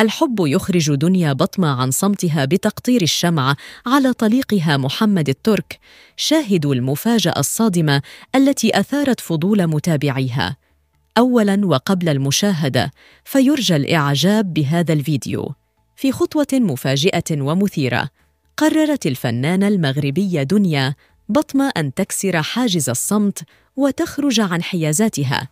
الحب يخرج دنيا بطمة عن صمتها بتقطير الشمعة على طليقها محمد الترك شاهدوا المفاجأة الصادمة التي أثارت فضول متابعيها أولاً وقبل المشاهدة فيرجى الإعجاب بهذا الفيديو في خطوة مفاجئة ومثيرة قررت الفنانة المغربية دنيا بطمة أن تكسر حاجز الصمت وتخرج عن حيازاتها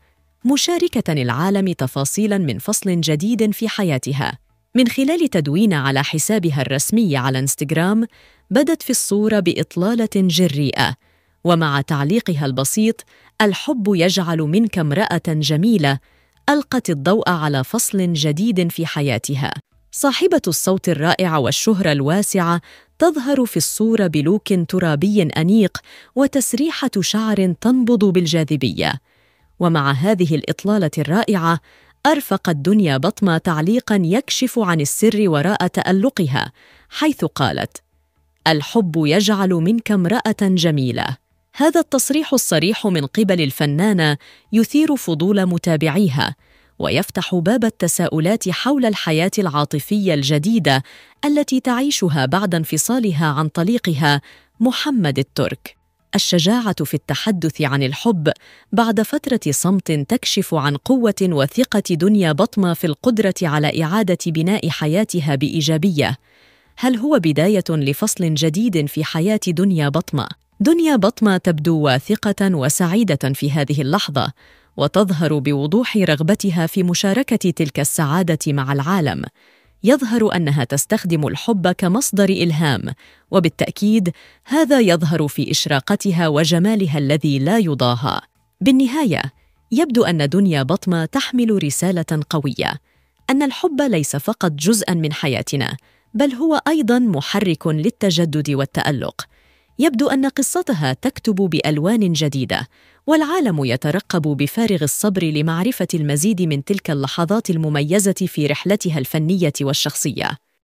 مشاركة العالم تفاصيلا من فصل جديد في حياتها من خلال تدوين على حسابها الرسمي على انستغرام بدت في الصورة بإطلالة جريئة ومع تعليقها البسيط الحب يجعل منك امرأة جميلة ألقت الضوء على فصل جديد في حياتها صاحبة الصوت الرائع والشهرة الواسعة تظهر في الصورة بلوك ترابي أنيق وتسريحة شعر تنبض بالجاذبية ومع هذه الإطلالة الرائعة أرفقت دنيا بطمة تعليقاً يكشف عن السر وراء تألقها حيث قالت الحب يجعل منك امرأة جميلة هذا التصريح الصريح من قبل الفنانة يثير فضول متابعيها ويفتح باب التساؤلات حول الحياة العاطفية الجديدة التي تعيشها بعد انفصالها عن طليقها محمد الترك الشجاعه في التحدث عن الحب بعد فتره صمت تكشف عن قوه وثقه دنيا بطمه في القدره على اعاده بناء حياتها بايجابيه هل هو بدايه لفصل جديد في حياه دنيا بطمه دنيا بطمه تبدو واثقه وسعيده في هذه اللحظه وتظهر بوضوح رغبتها في مشاركه تلك السعاده مع العالم يظهر انها تستخدم الحب كمصدر الهام وبالتاكيد هذا يظهر في اشراقتها وجمالها الذي لا يضاهى بالنهايه يبدو ان دنيا بطمه تحمل رساله قويه ان الحب ليس فقط جزءا من حياتنا بل هو ايضا محرك للتجدد والتالق يبدو أن قصتها تكتب بألوان جديدة والعالم يترقب بفارغ الصبر لمعرفة المزيد من تلك اللحظات المميزة في رحلتها الفنية والشخصية